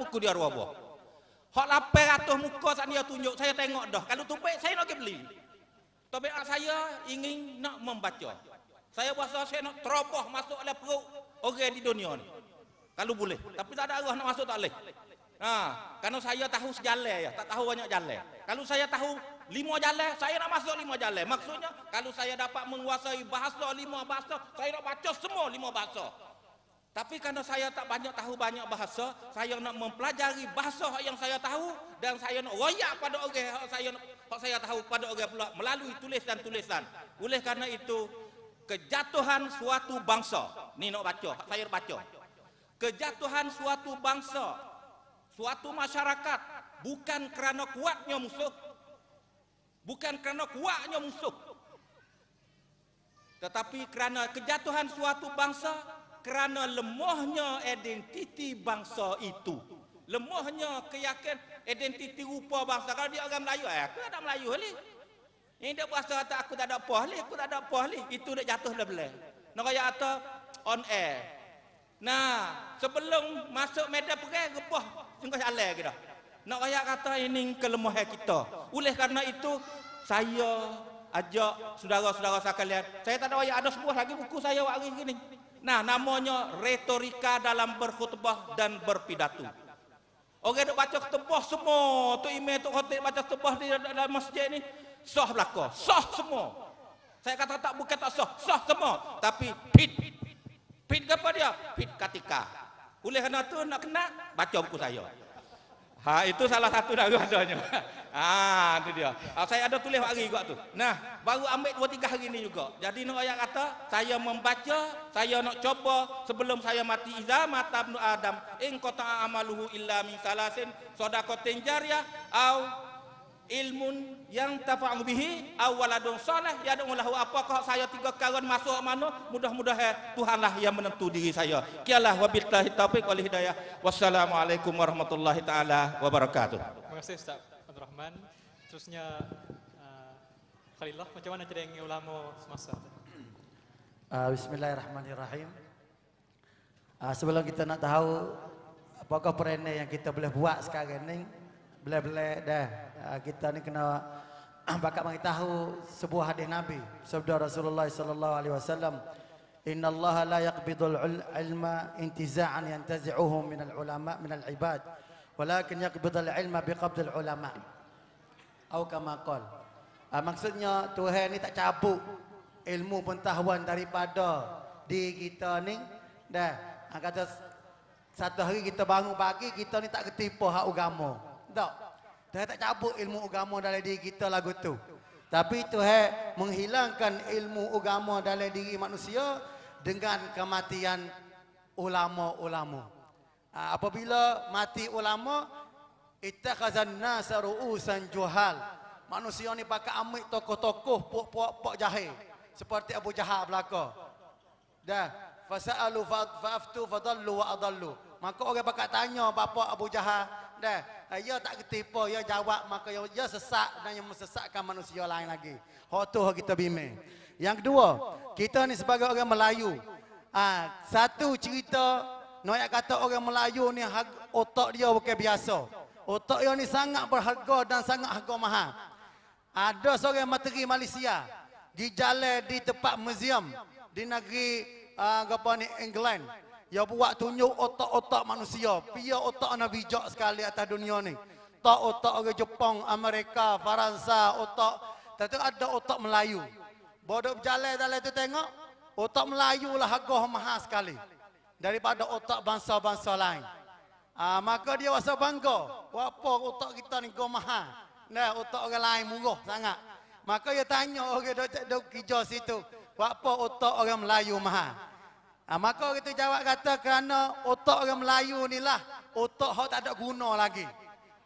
buku dia arwah buah. Hak 800 muka saat dia tunjuk, saya tengok dah. Kalau tumpik, saya nak beli. Tapi saya ingin nak membaca. Saya rasa saya nak teroboh masuk oleh perut orang di dunia ni. Kalau boleh. Tapi tak ada arwah nak masuk tak boleh. Ha, karena saya tahu sejalan ya, tak tahu banyak jalan. Kalau saya tahu lima jalan, saya nak masuk lima jalan. Maksudnya, kalau saya dapat menguasai bahasa lima bahasa, saya nak baca semua lima bahasa. Tapi karena saya tak banyak tahu banyak bahasa, saya nak mempelajari bahasa yang saya tahu dan saya nak royak pada orang yang saya nak, saya tahu pada orang pula melalui tulisan-tulisan. Oleh karena itu, kejatuhan suatu bangsa. Ni nak baca, saya nak baca. Kejatuhan suatu bangsa, suatu masyarakat bukan kerana kuatnya musuh. Bukan kerana kuatnya musuh. Tetapi kerana kejatuhan suatu bangsa kerana lemahnya identiti bangsa itu lemahnya keyakinan identiti rupa bangsa kalau dia orang Melayu eh, aku ada Melayu ni ini dia berasa kata aku tak ada apa ni aku tak ada apa ni itu dia jatuh dah belah nak kaya kata on air nah sebelum masuk media pergi medan perang rebah tengok salah dah. nak kaya kata ini kelemahan kita oleh karena itu saya ajak saudara-saudara sekalian saya tak ada ada sebuah lagi buku saya waktu ini Nah, namanya retorika dalam berkhutbah dan berpidato. Orang nak baca khutbah semua, tu imam tu khutbah baca khutbah di dalam masjid ni, sah belaka. Sah semua. Saya kata tak bukan tak sah, sah semua. Tapi pit pit apa dia? Pit ketika. Oleh kerana tu nak kena baca buku saya. Ha itu salah satu dah adanya. Ha tu dia. Ha, saya ada tulis hari juga tu. Nah, baru ambil dua tiga hari ni juga. Jadi nak ayat kata saya membaca, saya nak cuba sebelum saya mati iza mata adam in qata amaluhu illa min salasin sadaqatin jariyah au ilmun yang tafa'u bihi awwaladun salih ya lahu apakah saya tiga karun masuk mana mudah-mudahan Tuhanlah yang menentu diri saya kialah wabillahi taufik wal hidayah wassalamualaikum warahmatullahi taala wabarakatuh terima kasih Ustaz Abdul Rahman terusnya uh, Khalilah macam mana cara yang ulama semasa uh, bismillahirrahmanirrahim uh, sebelum kita nak tahu apakah perenai yang kita boleh buat sekarang ni boleh-boleh dah Ah, kita ni kena ah, bakat bagi tahu sebuah hadis Nabi sabda Rasulullah sallallahu alaihi wasallam Inna Allah la yaqbidul ilma intiza'an yantazi'uhu min al-ulama min al-ibad walakin yaqbidul ilma biqabdil ulama atau kama qol ah, maksudnya Tuhan ni tak cabut ilmu pengetahuan daripada Di kita ni dah kata satu hari kita bangun pagi kita ni tak ketipu hak agama tak Tuhan tak cabut ilmu agama dalam diri kita lagu tu. Tapi Tuhan menghilangkan ilmu agama dalam diri manusia dengan kematian ulama-ulama. Ah, apabila mati ulama, ittakhazan nasa ru'usan juhal. Manusia ni pakai ambil tokoh-tokoh puak-puak jahil. Seperti Abu Jahal belaka. Dah. Fasa'alu fa'aftu fadallu wa adallu. Maka orang pakai tanya bapak Abu Jahal, Dah, ia eh, tak ketipu, ya jawab maka ya sesak dan ia sesakkan manusia lain lagi. Hotoh kita bimbing. Yang kedua, kita ni sebagai orang Melayu. Ah, satu cerita Noyak kata orang Melayu ni otak dia bukan biasa. Otak dia ni sangat berharga dan sangat harga mahal. Ada seorang menteri Malaysia di jalan di tempat museum di negeri uh, apa ni England. Ya buat tunjuk otak-otak manusia. Pia otak nak bijak sekali atas dunia ni. Tak otak orang Jepang, Amerika, Faransa, otak. Tapi ada otak Melayu. Bodoh berjalan dalam tu tengok. Otak Melayu lah hagoh mahal sekali. Daripada otak bangsa-bangsa lain. Ah, maka dia rasa bangga. Apa otak kita ni go mahal. Nah, otak orang lain murah sangat. Maka dia tanya orang okay, dok kerja situ. Apa otak orang Melayu mahal. Ha, maka kita jawab kata kerana otak orang Melayu ni lah. Otak yang tak ada guna lagi.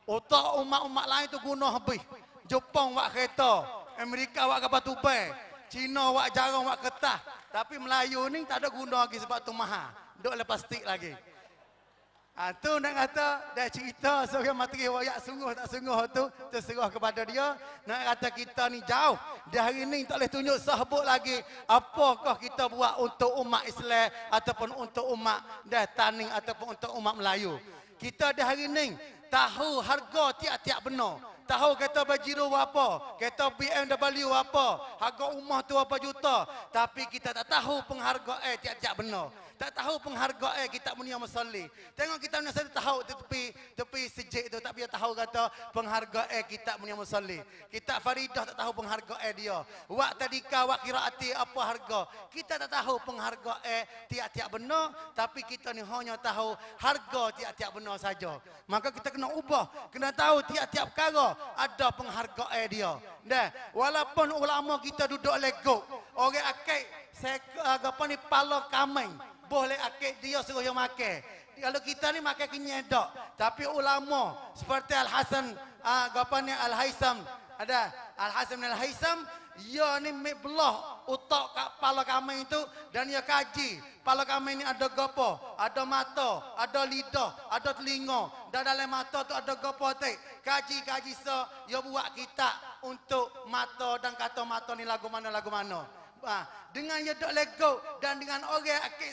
Otak umat-umat lain tu guna habis. Jepang buat kereta. Amerika buat kapal tubai. Cina buat jarum buat kertas. Tapi Melayu ni tak ada guna lagi sebab tu mahal. Duk lepas stick lagi. Ha, tu nak kata dah cerita seorang materi wayak sungguh tak sungguh tu terserah kepada dia. Nak kata kita ni jauh. Di hari ni tak boleh tunjuk sahabat lagi apakah kita buat untuk umat Islam ataupun untuk umat dah tani ataupun untuk umat Melayu. Kita di hari ni tahu harga tiap-tiap benar. Tahu kereta bajiru apa, kereta BMW apa, harga rumah tu apa juta. Tapi kita tak tahu penghargaan eh, tiap-tiap benar. Tak tahu penghargaan eh, kita punya masalah. Tengok kita punya masalah tahu tepi tepi sejik itu Tak biar tahu kata penghargaan eh, kita punya masalah. Kita Faridah tak tahu penghargaan eh, dia. Wak tadika, wak kira hati apa harga. Kita tak tahu penghargaan tiap-tiap benar, Tapi kita ni hanya tahu harga tiap-tiap benar saja. Maka kita kena ubah. Kena tahu tiap-tiap perkara ada penghargaan dia. Dah. Walaupun ulama kita duduk legok. Orang akik. Saya agak apa ni palo kaming boleh akik dia suruh yang makan. Kalau kita ni makan kenyedok. Tapi ulama seperti Al-Hasan, uh, Al-Haisam, ada Al-Hasan Al-Haisam, Yo ni mebelah utak kat kepala kami itu dan yo kaji. Kepala kami ini ada gopo, ada mata, ada lidah, ada telinga. Dan dalam mata tu ada gopo tek. Kaji-kaji so, yo buat kita untuk mata dan kata mata ni lagu mana-lagu mana. Lagu mana ah, dengan yang dok lego dan dengan orang akik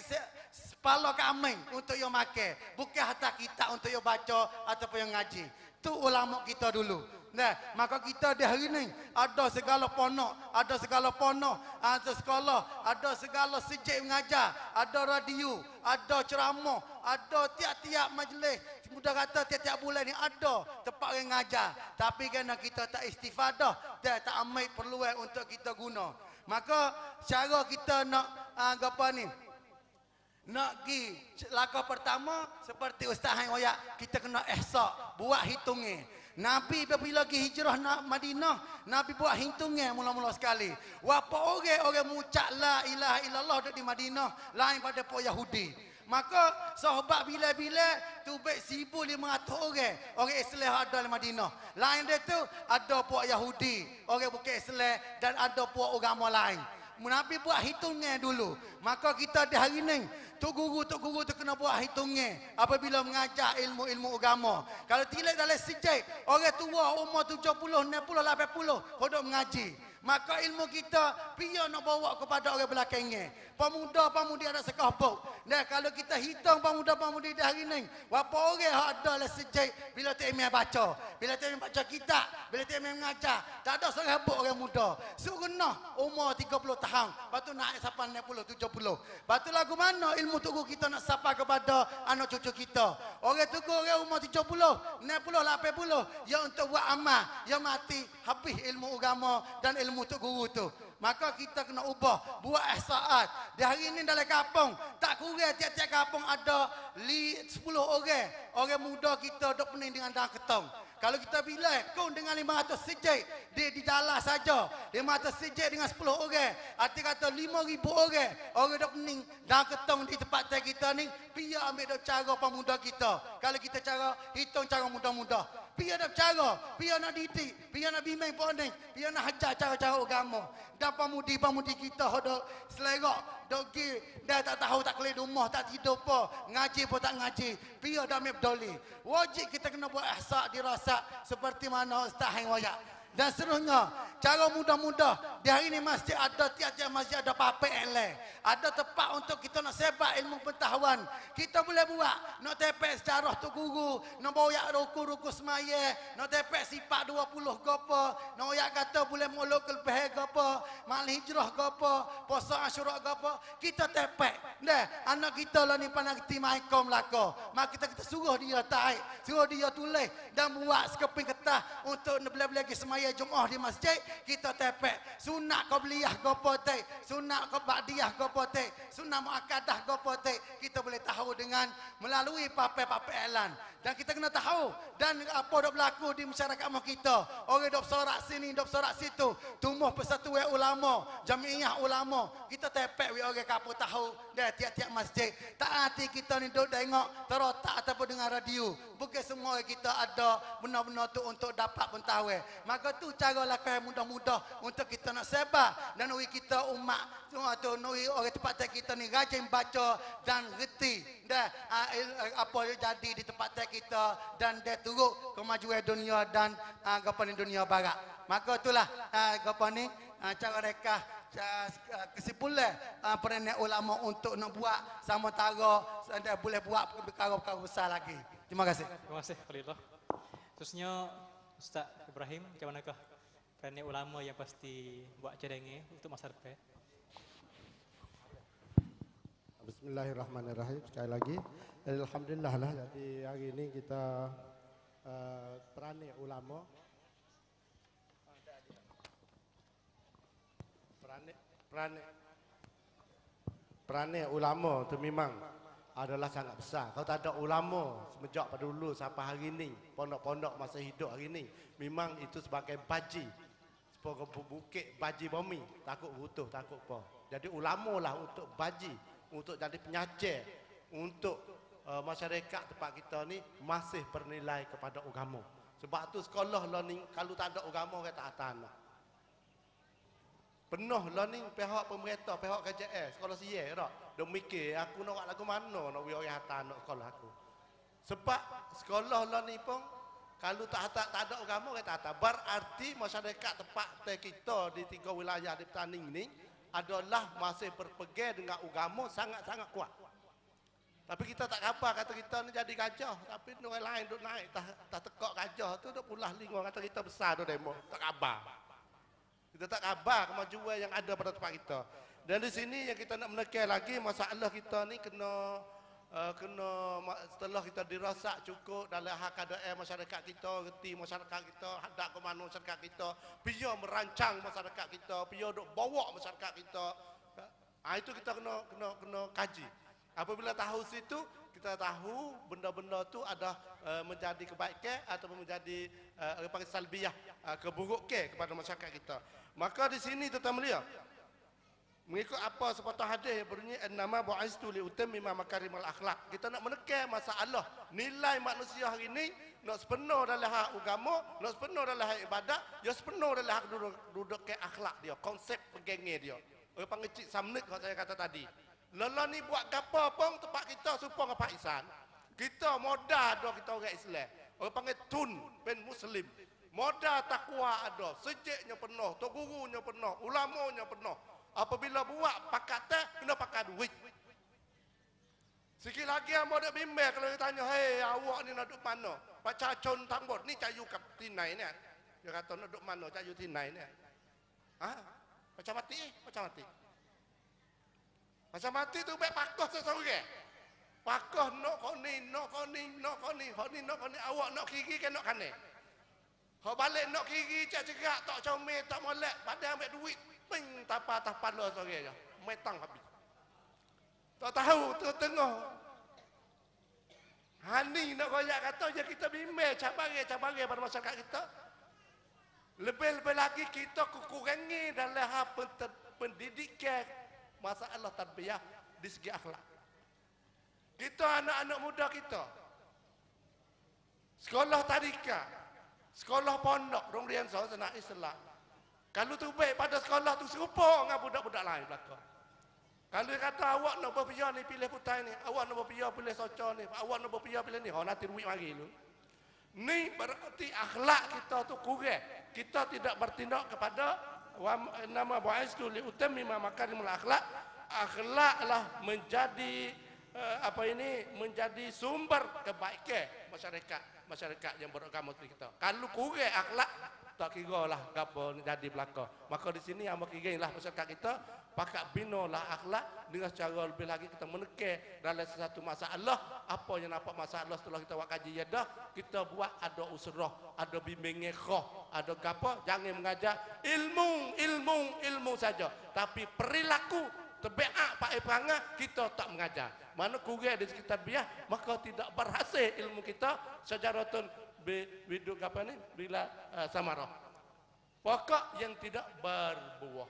sepala kami untuk yang makan bukan hata kita untuk yang baca ataupun yang ngaji tu ulama kita dulu nah maka kita di hari ni ada segala ponok ada segala ponok ada sekolah ada segala sejik mengajar ada radio ada ceramah ada tiap-tiap majlis mudah kata tiap-tiap bulan ni ada tempat yang ngajar tapi kena kita tak istifadah dan tak ambil peluang untuk kita guna Maka cara kita nak uh, apa ni? Nak pergi langkah pertama seperti ustaz hang royak kita kena ihsan buat hitungnya. Nabi bila pergi hijrah nak Madinah, Nabi buat hitungnya mula-mula sekali. Berapa orang-orang mengucap la ilaha illallah di Madinah lain pada orang Yahudi? Maka sahabat bila-bila tubik 1500 orang orang Islam ada di Madinah. Lain dia tu ada puak Yahudi, orang bukan Islam dan ada puak agama lain. Nabi buat hitungnya dulu. Maka kita di hari ni Tok guru, tok guru tu kena buat hitungnya. apabila mengajar ilmu-ilmu agama. Kalau tidak dalam sejak, orang tua umur 70, 60, 80 kodok mengaji. Maka ilmu kita pia nak bawa kepada orang belakangnya. Pemuda-pemudi ada sekapuk. Dan kalau kita hitung pemuda-pemudi di hari ini. Berapa orang ada lah sejik bila tak ingin baca. Bila tak ingin baca kitab. Bila dia main mengajar, tak ada seorang habuk orang muda. Serenah umur 30 tahun. Lepas tu naik sampai 60, 70. Lepas tu lagu mana ilmu tugu kita nak sampai kepada anak cucu kita. Orang tugu orang umur 70, 60, 80. Yang untuk buat amal, yang mati habis ilmu agama dan ilmu tugu guru tu. Maka kita kena ubah buat ihsaat. Di hari ini dalam kampung tak kurang tiap-tiap kampung ada 10 orang orang muda kita dok pening dengan dah ketong. Kalau kita bilang kau dengan 500 sejik, dia di jalan saja. 500 sejik dengan 10 orang. Arti kata 5000 orang. Orang dok pening dan ketong di tempat kita ni, biar ambil cara pemuda kita. Kalau kita cara hitung cara muda-muda. Pia nak cara, pia nak didik, pia nak bimbing ponik, pia nak hajar cara-cara agama. Dah pamudi pamudi kita hodok selera, dok gi, dah tak tahu tak kelih rumah, tak tidur apa, ngaji pun tak ngaji. Pia dah mep doli. Wajib kita kena buat ihsan dirasa seperti mana ustaz hang wayak dan seterusnya calon muda-muda di hari ini masjid ada tiap-tiap masjid ada apa-apa ada tempat untuk kita nak sebab ilmu pentahuan kita boleh buat nak tepek secara tu guru nak boyak ruku-ruku semaya nak tepek sifat 20 gopa nak boyak kata boleh mulut kelebih gopa malih hijrah gopa posa asyurah gopa kita tepek deh anak kita lah ni panah kita maikom laka mak kita kita suruh dia taik suruh dia tulis dan buat sekeping ketah untuk boleh-boleh lagi semaya raya Jumaat di masjid, kita tepek sunat qabliyah gopote, sunat qabdiyah gopote, sunat muakkadah gopote. Kita boleh tahu dengan melalui pape pape iklan. -papel dan kita kena tahu dan apa dok berlaku di masyarakat moh kita. Orang dok sorak sini, dok sorak situ. Tumbuh persatuan ulama, jami'ah ulama. Kita tepek we orang kapo tahu dan tiap-tiap masjid. Tak hati kita ni dok tengok terotak ataupun dengar radio. Bukan semua kita ada benar-benar tu untuk dapat pentahwe. Maka tu cara lakai mudah-mudah untuk kita nak sebar dan we kita umat semua tu nuri orang tempat kita ni rajin baca dan reti dah ah, apa yang jadi di tempat kita kita dan dia teruk kemajuan dunia dan uh, ah, gapo ni dunia barat. Maka itulah uh, ah, gapo ni uh, cara mereka kesimpulan uh, perenai ulama untuk nak buat sama tara dan boleh buat perkara-perkara besar lagi. Terima kasih. Terima kasih Khalilullah. Terusnya Ustaz Ibrahim, macam manakah perenai ulama yang pasti buat cadangan untuk masa depan? Bismillahirrahmanirrahim sekali lagi. Alhamdulillah lah jadi hari ini kita uh, perani ulama. Perani perani perani ulama tu memang adalah sangat besar. Kalau tak ada ulama semenjak pada dulu sampai hari ini, pondok-pondok masa hidup hari ini, memang itu sebagai baji. Sebagai bukit baji bumi, takut butuh, takut apa. Jadi ulama lah untuk baji untuk jadi penyajar untuk uh, masyarakat tempat kita ni masih bernilai kepada agama. Sebab tu sekolah learning kalau tak ada agama kata atana. Lah. Penuh learning pihak pemerintah, pihak KJS, sekolah sial tak? Dok mikir aku nak buat lagu mana nak bagi orang atana sekolah aku. Sebab sekolah learning pun kalau tak tak, tak ada agama kata atana. Berarti masyarakat tempat kita di tiga wilayah di petaning ni adalah masih berpegang dengan agama sangat-sangat kuat. Tapi kita tak apa kata kita ni jadi gajah, tapi orang lain duk naik tak tak tekak gajah tu duk pulah lingo kata kita besar tu demo. Tak khabar. Kita tak khabar kemajuan yang ada pada tempat kita. Dan di sini yang kita nak menekan lagi masalah kita ni kena uh, kena setelah kita dirasak cukup dalam hak keadaan eh, masyarakat kita, reti masyarakat kita, hadap ke mana masyarakat kita, pia merancang masyarakat kita, pia duk bawa masyarakat kita. Ha, itu kita kena kena kena kaji. Apabila tahu situ, kita tahu benda-benda tu ada uh, menjadi kebaikan atau menjadi uh, apa salbiah uh, keburukan kepada masyarakat kita. Maka di sini tetamu lihat mengikut apa sepatah hadis yang bunyi annama bu'istu li utammima makarimul akhlak kita nak menekan masalah nilai manusia hari ini nak sepenuh dalam hak agama nak sepenuh dalam hak ibadat ya sepenuh dalam hak duduk, duduk ke akhlak dia konsep pegangnya dia orang panggil cik samnik kalau saya kata tadi lelah ni buat apa pun tempat kita supaya dengan Pak Isan kita modal ada kita orang Islam orang panggil tun bin muslim modal takwa ada sejeknya penuh tok gurunya penuh ulamanya penuh apabila buat pakat teh kena pakai duit sikit lagi yang boleh bimbel, kalau dia tanya hei awak ni nak duk mana pak cacun tambut ni cayu kap tinai ni eh. dia kata nak duk mana cayu tinai ni eh. ha macam mati eh macam mati macam mati tu baik pakoh sesorang eh. pakoh nak koni nak koni nak koni koni nak koni awak nak kiri ke nak kanan kalau balik nak kiri cak cekak tak comel tak molek padahal ambil duit ping tapa atas pala sore aja metang habis tak tahu tengah tengah hani nak royak kata je kita bimbel cabang-cabang pada masyarakat kita lebih-lebih lagi kita kekurangi dalam hal pendidikan masalah tarbiyah di segi akhlak. Kita anak-anak muda kita. Sekolah tadika, sekolah pondok, rumah yang sana Islam. Kalau tu baik pada sekolah tu serupa dengan budak-budak lain belakang. Kalau dia kata awak nak berpihak ni pilih putai ni, awak nak berpihak pilih soca ni, awak nak berpihak pilih ni, oh nanti duit lagi tu. Ni berarti akhlak kita tu kurang. Kita tidak bertindak kepada nama bais tu li utammi ma makarimul akhlak. Akhlaklah menjadi eh, apa ini menjadi sumber kebaikan masyarakat masyarakat yang beragama kita. Kalau kurang akhlak tak kira lah apa jadi belakang maka di sini yang kira lah masyarakat kita pakat bina lah akhlak dengan secara lebih lagi kita menekan dalam sesuatu masalah apa yang nampak masalah setelah kita buat kaji ya dah kita buat ada usrah ada bimbingnya khoh ada apa jangan mengajar ilmu ilmu ilmu saja tapi perilaku terbeak ah, pakai eh, perangai kita tak mengajar mana kurang di sekitar biah maka tidak berhasil ilmu kita sejarah tun biduk apa ni bila uh, samarah pokok yang tidak berbuah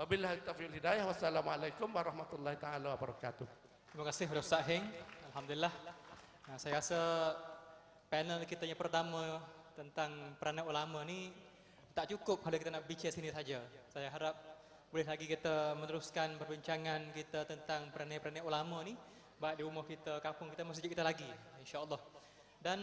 wabillahi taufiq hidayah wassalamualaikum warahmatullahi taala wabarakatuh terima kasih Prof Sahing alhamdulillah nah, saya rasa panel kita yang pertama tentang peranan ulama ni tak cukup kalau kita nak bicara sini saja saya harap boleh lagi kita meneruskan perbincangan kita tentang peranan-peranan ulama ni baik di rumah kita, kampung kita, masjid kita lagi insyaAllah dan